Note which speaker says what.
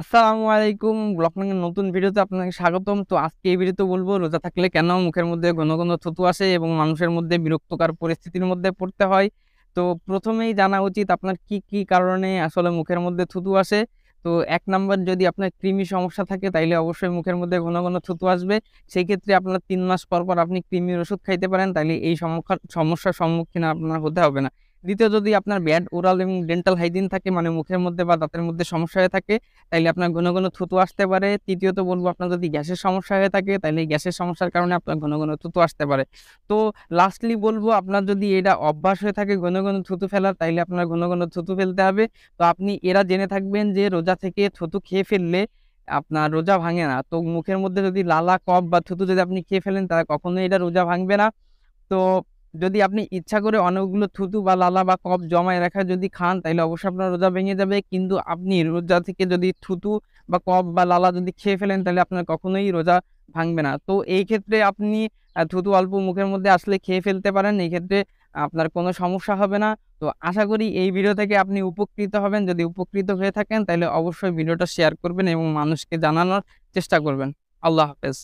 Speaker 1: আসসালামু আলাইকুম ব্লকনাঙ্গের নতুন ভিডিওতে আপনাকে স্বাগতম তো আজকে এই ভিডিওতে বলবো রোজা থাকলে কেন মুখের মধ্যে ঘন ঘন থুতু আসে এবং মানুষের মধ্যে বিরক্তকর পরিস্থিতির মধ্যে পড়তে হয় তো প্রথমেই জানা উচিত আপনার কি কি কারণে আসলে মুখের মধ্যে থুতু আসে তো এক নাম্বার যদি আপনার কৃমি সমস্যা থাকে তাইলে অবশ্যই মুখের মধ্যে ঘন ঘন থুতু আসবে সেই ক্ষেত্রে আপনার তিন মাস পর পর আপনি কৃমির ওষুধ খাইতে পারেন তাইলে এই সমস্যার সম্মুখীন আপনার হতে হবে না দ্বিতীয় যদি আপনার ব্যাড ওরাল এবং ডেন্টাল হাইজিন থাকে মানে মুখের মধ্যে বা দাঁতের মধ্যে সমস্যা হয়ে থাকে তাহলে আপনার ঘন ঘন থুতু আসতে পারে তৃতীয়ত বলবো আপনার যদি গ্যাসের সমস্যা হয়ে থাকে তাহলে গ্যাসের সমস্যার কারণে আপনার ঘন ঘন থুতু আসতে পারে তো লাস্টলি বলবো আপনার যদি এটা অভ্যাস হয়ে থাকে ঘন ঘন থুতু ফেলার তাহলে আপনার ঘন ঘন থুতু ফেলতে হবে তো আপনি এরা জেনে থাকবেন যে রোজা থেকে থুতু খেয়ে ফেললে আপনার রোজা ভাঙে না তো মুখের মধ্যে যদি লালা কপ বা থুতু যদি আপনি খেয়ে ফেলেন তারা কখনোই এটা রোজা ভাঙবে না তো যদি আপনি ইচ্ছা করে অনেকগুলো থুতু বা লালা বা কপ জমায় রাখা যদি খান তাহলে অবশ্যই আপনার রোজা ভেঙে যাবে কিন্তু আপনি রোজা থেকে যদি থুতু বা কপ বা লালা যদি খেয়ে ফেলেন তাহলে আপনার কখনোই রোজা ভাঙবে না তো এই ক্ষেত্রে আপনি থুতু অল্প মুখের মধ্যে আসলে খেয়ে ফেলতে পারেন এই ক্ষেত্রে আপনার কোনো সমস্যা হবে না তো আশা করি এই ভিডিও থেকে আপনি উপকৃত হবেন যদি উপকৃত হয়ে থাকেন তাহলে অবশ্যই ভিডিওটা শেয়ার করবেন এবং মানুষকে জানানোর চেষ্টা করবেন আল্লাহ হাফেজ